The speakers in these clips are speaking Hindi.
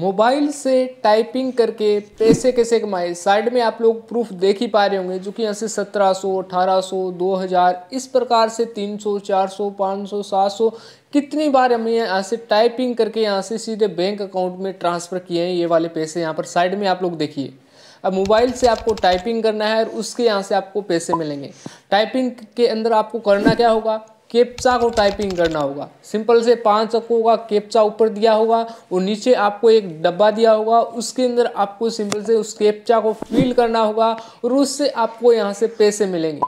मोबाइल से टाइपिंग करके पैसे कैसे कमाए साइड में आप लोग प्रूफ देख ही पा रहे होंगे जो कि यहाँ से 1700, 1800, 2000 इस प्रकार से 300, 400, 500, 700 कितनी बार हमें यहाँ से टाइपिंग करके यहाँ से सीधे बैंक अकाउंट में ट्रांसफ़र किए हैं ये वाले पैसे यहाँ पर साइड में आप लोग देखिए अब मोबाइल से आपको टाइपिंग करना है और उसके यहाँ से आपको पैसे मिलेंगे टाइपिंग के अंदर आपको करना क्या होगा केप्चा को टाइपिंग करना होगा सिंपल से पाँच अक्कों का केप्चा ऊपर दिया होगा और नीचे आपको एक डब्बा दिया होगा उसके अंदर आपको सिंपल से उस केपचा को फिल करना होगा और उससे आपको यहाँ से पैसे मिलेंगे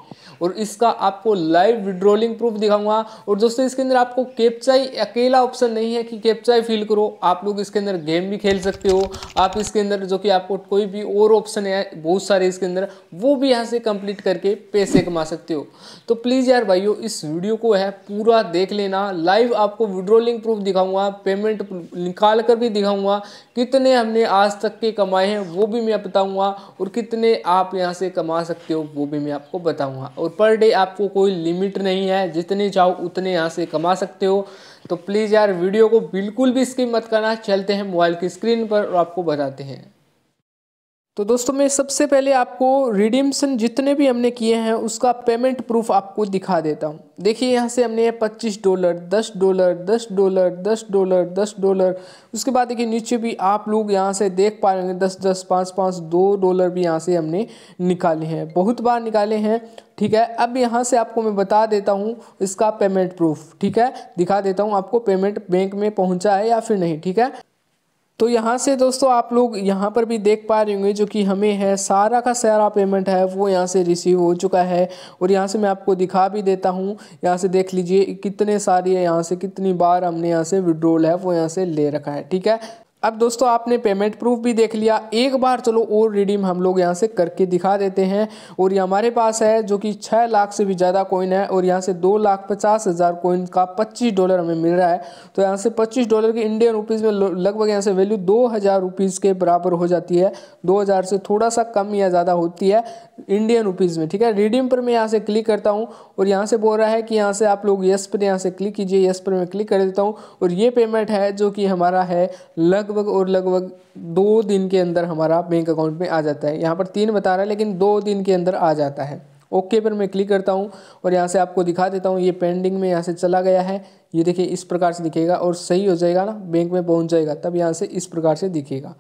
और इसका आपको लाइव विड्रोलिंग प्रूफ दिखाऊंगा और दोस्तों इसके अंदर आपको कैप्चाई अकेला ऑप्शन नहीं है कि कैप्चाई फील करो आप लोग इसके अंदर गेम भी खेल सकते हो आप इसके अंदर जो कि आपको कोई भी और ऑप्शन है बहुत सारे इसके अंदर वो भी यहाँ से कंप्लीट करके पैसे कमा सकते हो तो प्लीज़ यार भाइयों इस वीडियो को है पूरा देख लेना लाइव आपको विड्रोलिंग प्रूफ दिखाऊंगा पेमेंट निकाल कर भी दिखाऊंगा कितने हमने आज तक के कमाए हैं वो भी मैं बताऊंगा और कितने आप यहाँ से कमा सकते हो वो भी मैं आपको बताऊंगा और पर डे आपको कोई लिमिट नहीं है जितने चाहो उतने यहाँ से कमा सकते हो तो प्लीज़ यार वीडियो को बिल्कुल भी स्किप मत करना चलते हैं मोबाइल की स्क्रीन पर और आपको बताते हैं तो दोस्तों मैं सबसे पहले आपको रिडीम्सन जितने भी हमने किए हैं उसका पेमेंट प्रूफ आपको दिखा देता हूँ देखिए यहाँ से हमने पच्चीस डॉलर दस डॉलर दस डॉलर दस डॉलर दस डॉलर उसके बाद देखिए नीचे भी आप लोग यहाँ से देख पा रहे हैं दस दस पाँच पाँच दो डॉलर भी यहाँ से हमने निकाले हैं बहुत बार निकाले हैं ठीक है अब यहाँ से आपको मैं बता देता हूँ इसका पेमेंट प्रूफ ठीक है दिखा देता हूँ आपको पेमेंट बैंक में पहुँचा है या फिर नहीं ठीक है तो यहाँ से दोस्तों आप लोग यहाँ पर भी देख पा रहे होंगे जो कि हमें है सारा का सारा पेमेंट है वो यहाँ से रिसीव हो चुका है और यहाँ से मैं आपको दिखा भी देता हूँ यहाँ से देख लीजिए कितने सारी है यहाँ से कितनी बार हमने यहाँ से विड्रोल है वो यहाँ से ले रखा है ठीक है अब दोस्तों आपने पेमेंट प्रूफ भी देख लिया एक बार चलो और रिडीम हम लोग यहाँ से करके दिखा देते हैं और ये हमारे पास है जो कि छः लाख से भी ज़्यादा कोइन है और यहाँ से दो लाख पचास हज़ार कोइन का पच्चीस डॉलर हमें मिल रहा है तो यहाँ से पच्चीस डॉलर की इंडियन रुपीज़ में लगभग यहाँ से वैल्यू दो हज़ार रुपीज़ के बराबर हो जाती है दो हज़ार से थोड़ा सा कम या ज़्यादा होती है इंडियन रुपीज़ में ठीक है रिडीम पर मैं यहाँ से क्लिक करता हूँ और यहाँ से बोल रहा है कि यहाँ से आप लोग यस पर यहाँ से क्लिक कीजिए यस पर मैं क्लिक कर देता हूँ और ये पेमेंट है जो कि हमारा है लगभग लगभग और लगभग दो दिन के अंदर हमारा बैंक अकाउंट में आ जाता है यहाँ पर तीन बता रहा है लेकिन दो दिन के अंदर आ जाता है ओके पर मैं क्लिक करता हूँ और यहाँ से आपको दिखा देता हूँ ये पेंडिंग में यहाँ से चला गया है ये देखिए इस प्रकार से दिखेगा और सही हो जाएगा ना बैंक में पहुँच जाएगा तब यहाँ से इस प्रकार से दिखेगा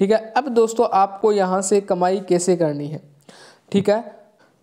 ठीक है अब दोस्तों आपको यहाँ से कमाई कैसे करनी है ठीक है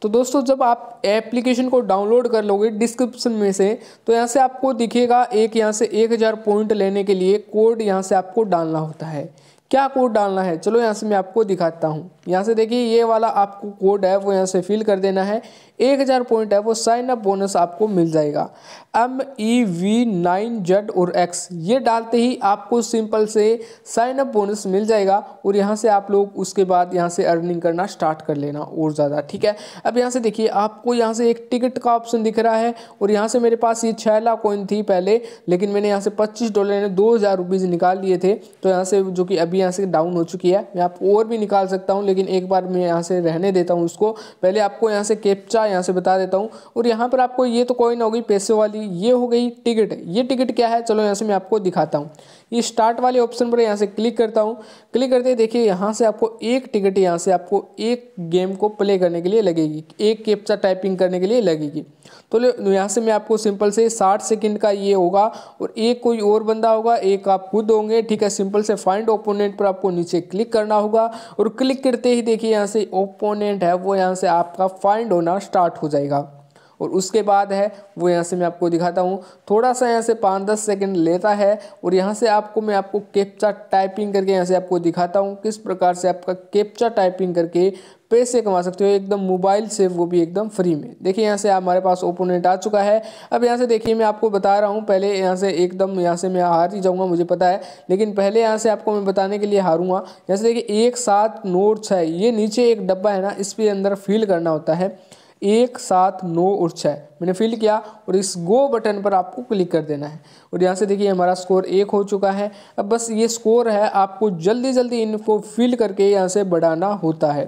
तो दोस्तों जब आप एप्लीकेशन को डाउनलोड कर लोगे डिस्क्रिप्शन में से तो यहाँ से आपको दिखेगा एक यहाँ से एक हज़ार पॉइंट लेने के लिए कोड यहाँ से आपको डालना होता है क्या कोड डालना है चलो यहाँ से मैं आपको दिखाता हूँ यहाँ से देखिए ये वाला आपको कोड है वो यहाँ से फिल कर देना है एक हज़ार पॉइंट है वो साइन अप बोनस आपको मिल जाएगा M E V nine Z और एक्स ये डालते ही आपको सिंपल से साइन अप बोनस मिल जाएगा और यहाँ से आप लोग उसके बाद यहाँ से अर्निंग करना स्टार्ट कर लेना और ज़्यादा ठीक है अब यहाँ से देखिए आपको यहाँ से एक टिकट का ऑप्शन दिख रहा है और यहाँ से मेरे पास ये छः लाख कोइन थी पहले लेकिन मैंने यहाँ से पच्चीस डॉलर यानी दो हज़ार रुपीज़ निकाल लिए थे तो यहाँ से जो कि अभी यहाँ से डाउन हो चुकी है मैं आपको और भी निकाल सकता हूँ लेकिन एक बार मैं यहाँ से रहने देता हूँ उसको पहले आपको यहाँ से कैप्चा था यहाँ से बता देता हूँ और यहाँ पर आपको ये तो कॉइन हो गई पैसे वाली ये हो गई टिकट ये टिकट क्या है चलो यहाँ से मैं आपको दिखाता हूँ ये स्टार्ट वाले ऑप्शन पर यहाँ से क्लिक करता हूँ क्लिक करते ही देखिए यहाँ से आपको एक टिकट यहाँ से आपको एक गेम को प्ले करने के लिए लगेगी एक कैप्चा टाइपिंग करने के लिए लगेगी तो, तो यहाँ से मैं आपको सिंपल से साठ सेकेंड का ये होगा और एक कोई और बंदा होगा एक आप खुद होंगे ठीक है सिंपल से फाइंड ओपोनेंट पर आपको नीचे क्लिक करना होगा और क्लिक करते ही देखिए यहाँ से ओपोनेंट है वो यहाँ से आपका फाइंड होना स्टार्ट हो जाएगा और उसके बाद है वो यहाँ से मैं आपको दिखाता हूँ थोड़ा सा यहाँ से पाँच दस सेकेंड लेता है और यहाँ से आपको मैं आपको कैप्चा टाइपिंग करके यहाँ से आपको दिखाता हूँ किस प्रकार से आपका कैप्चा टाइपिंग करके पैसे कमा सकते हो एकदम मोबाइल से वो भी एकदम फ्री में देखिए यहाँ से हमारे पास ओपोनेंट आ चुका है अब यहाँ से देखिए मैं आपको बता रहा हूँ पहले यहाँ से एकदम यहाँ से मैं हार ही जाऊँगा मुझे पता है लेकिन पहले यहाँ से आपको मैं बताने के लिए हारूँगा यहाँ से देखिए एक साथ नोट्स है ये नीचे एक डब्बा है ना इसके अंदर फिल करना होता है एक सात नौ और छः मैंने फिल किया और इस गो बटन पर आपको क्लिक कर देना है और यहाँ से देखिए हमारा स्कोर एक हो चुका है अब बस ये स्कोर है आपको जल्दी जल्दी इनको फिल करके यहाँ से बढ़ाना होता है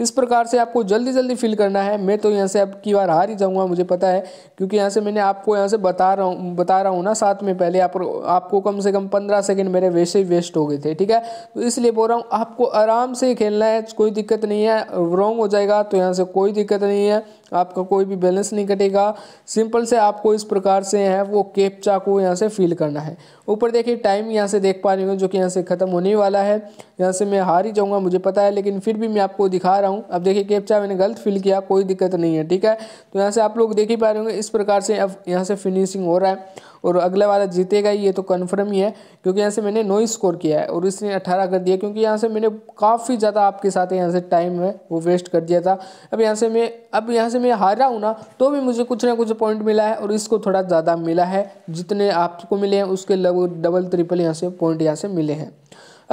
इस प्रकार से आपको जल्दी जल्दी फिल करना है मैं तो यहाँ से अब की बार हार ही जाऊँगा मुझे पता है क्योंकि यहाँ से मैंने आपको यहाँ से बता रहा हूँ बता रहा हूँ ना साथ में पहले आप आपको कम से कम पंद्रह सेकेंड मेरे वैसे ही वेस्ट हो गए थे ठीक है तो इसलिए बोल रहा हूँ आपको आराम से खेलना है कोई दिक्कत नहीं है रॉन्ग हो जाएगा तो यहाँ से कोई दिक्कत नहीं है आपका कोई भी बैलेंस नहीं कटेगा सिंपल से आपको इस प्रकार से है वो केपचा को यहाँ से फिल करना है ऊपर देखिए टाइम यहाँ से देख पा रही हूँ जो कि यहाँ से ख़त्म होने वाला है यहाँ से मैं हार ही जाऊँगा मुझे पता है लेकिन फिर भी मैं आपको दिखा रहा रहा हूँ अब देखिए कैप्चा मैंने गलत फिल किया कोई दिक्कत नहीं है ठीक है तो यहाँ से आप लोग देख ही पा रहे होंगे इस प्रकार से अब यहाँ से फिनिशिंग हो रहा है और अगला वाला जीतेगा ये तो कन्फर्म ही है क्योंकि यहाँ से मैंने नो स्कोर किया है और इसने अट्ठारह कर दिया क्योंकि यहाँ से मैंने काफ़ी ज़्यादा आपके साथ यहाँ से टाइम है वो वेस्ट कर दिया था अब यहाँ से मैं अब यहाँ से मैं हारा हूँ ना तो भी मुझे कुछ ना कुछ पॉइंट मिला है और इसको थोड़ा ज़्यादा मिला है जितने आपको मिले हैं उसके लगभग डबल ट्रिपल यहाँ से पॉइंट यहाँ से मिले हैं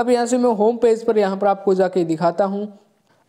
अब यहाँ से मैं होम पेज पर यहाँ पर आपको जाके दिखाता हूँ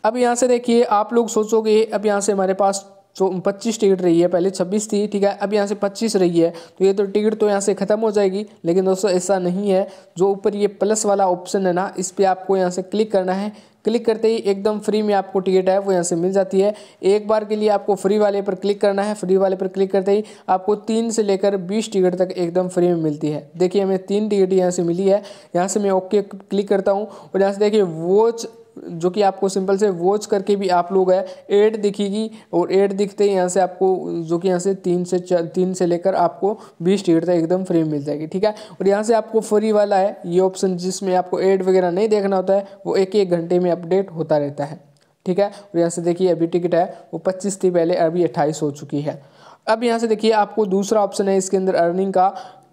अब यहाँ से देखिए आप लोग सोचोगे अब यहाँ से हमारे पास तो पच्चीस टिकट रही है पहले छब्बीस थी ठीक है अब यहाँ से पच्चीस रही है तो ये तो टिकट तो यहाँ से ख़त्म हो जाएगी लेकिन दोस्तों ऐसा नहीं है जो ऊपर ये प्लस वाला ऑप्शन है ना इस पर आपको यहाँ से क्लिक करना है क्लिक करते ही एकदम फ्री में आपको टिकट है वो यहाँ से मिल जाती है एक बार के लिए आपको फ्री वाले पर क्लिक करना है फ्री वाले पर क्लिक करते ही आपको तीन से लेकर बीस टिकट तक एकदम फ्री में मिलती है देखिए हमें तीन टिकट यहाँ से मिली है यहाँ से मैं ओके क्लिक करता हूँ और यहाँ से देखिए वॉच जो कि आपको सिंपल से वॉच करके भी आप लोग है एड दिखेगी और एड दिखते ही यहाँ से आपको जो कि यहाँ से तीन से चार तीन से लेकर आपको बीस टिकट तक एकदम फ्री मिल जाएगी ठीक है और यहाँ से आपको फ्री वाला है ये ऑप्शन जिसमें आपको एड वगैरह नहीं देखना होता है वो एक एक घंटे में अपडेट होता रहता है ठीक है और यहाँ से देखिए अभी टिकट है वो पच्चीस थी पहले अभी अट्ठाईस हो चुकी है अब यहाँ से देखिए आपको दूसरा ऑप्शन है इसके अंदर अर्निंग का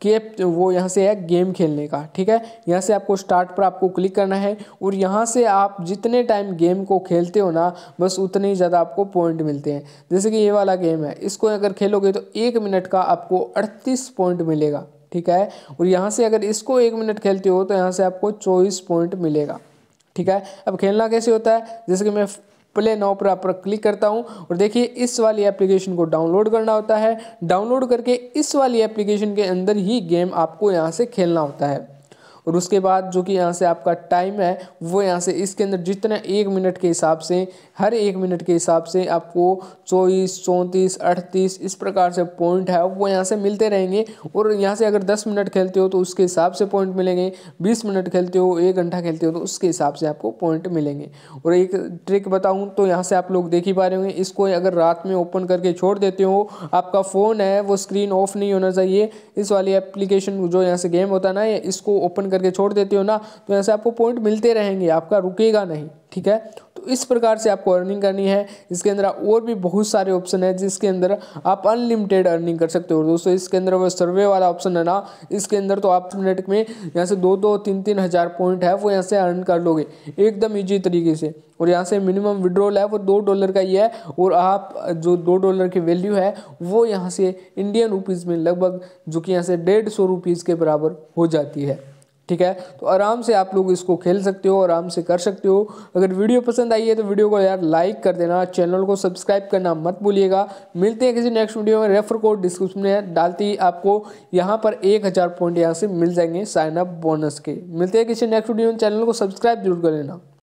कि वो यहाँ से है गेम खेलने का ठीक है यहाँ से आपको स्टार्ट पर आपको क्लिक करना है और यहाँ से आप जितने टाइम गेम को खेलते हो ना बस उतने ही ज़्यादा आपको पॉइंट मिलते हैं जैसे कि ये वाला गेम है इसको अगर खेलोगे तो एक मिनट का आपको अड़तीस पॉइंट मिलेगा ठीक है और यहाँ से अगर इसको एक मिनट खेलते हो तो यहाँ से आपको चौबीस पॉइंट मिलेगा ठीक है अब खेलना कैसे होता है जैसे कि मैं प्ले नाउ पर आप क्लिक करता हूँ और देखिए इस वाली एप्लीकेशन को डाउनलोड करना होता है डाउनलोड करके इस वाली एप्लीकेशन के अंदर ही गेम आपको यहाँ से खेलना होता है और उसके बाद जो कि यहाँ से आपका टाइम है वो यहाँ से इसके अंदर जितना एक मिनट के हिसाब से हर एक मिनट के हिसाब से आपको चौबीस चौंतीस अड़तीस इस प्रकार से पॉइंट है वो यहाँ से मिलते रहेंगे और यहाँ से अगर दस मिनट खेलते हो तो उसके हिसाब से पॉइंट मिलेंगे बीस मिनट खेलते हो एक घंटा खेलते हो तो उसके हिसाब से आपको पॉइंट मिलेंगे और एक ट्रिक बताऊँ तो यहाँ से आप लोग देख ही पा रहे होंगे इसको अगर रात में ओपन करके छोड़ देते हो आपका फ़ोन है वो स्क्रीन ऑफ नहीं होना चाहिए इस वाली एप्लीकेशन जो यहाँ से गेम होता है ना इसको ओपन करके छोड़ देते हो ना तो ऐसे आपको पॉइंट मिलते रहेंगे आपका रुकेगा नहीं ठीक है तो इस प्रकार से आपको अर्निंग करनी है इसके अंदर और भी बहुत सारे ऑप्शन है जिसके अंदर आप अनलिमिटेड अर्निंग कर सकते हो दोस्तों इसके अंदर वो सर्वे वाला ऑप्शन है ना इसके अंदर तो आप नेट में यहाँ से दो दो तीन तीन हज़ार पॉइंट है वो यहाँ से अर्न कर लोगे एकदम ईजी तरीके से और यहाँ से मिनिमम विड्रॉल है वो दो डॉलर का ही है और आप जो दो डॉलर की वैल्यू है वो यहाँ से इंडियन रुपीज़ में लगभग जो कि यहाँ से डेढ़ सौ रुपीज़ के बराबर हो जाती है ठीक है तो आराम से आप लोग इसको खेल सकते हो आराम से कर सकते हो अगर वीडियो पसंद आई है तो वीडियो को यार लाइक कर देना चैनल को सब्सक्राइब करना मत भूलिएगा मिलते हैं किसी नेक्स्ट वीडियो में रेफर कोड डिस्क्रिप्शन में डालते ही आपको यहाँ पर एक हज़ार पॉइंट यहाँ से मिल जाएंगे साइन अप बोनस के मिलते हैं किसी नेक्स्ट वीडियो में चैनल को सब्सक्राइब जरूर कर लेना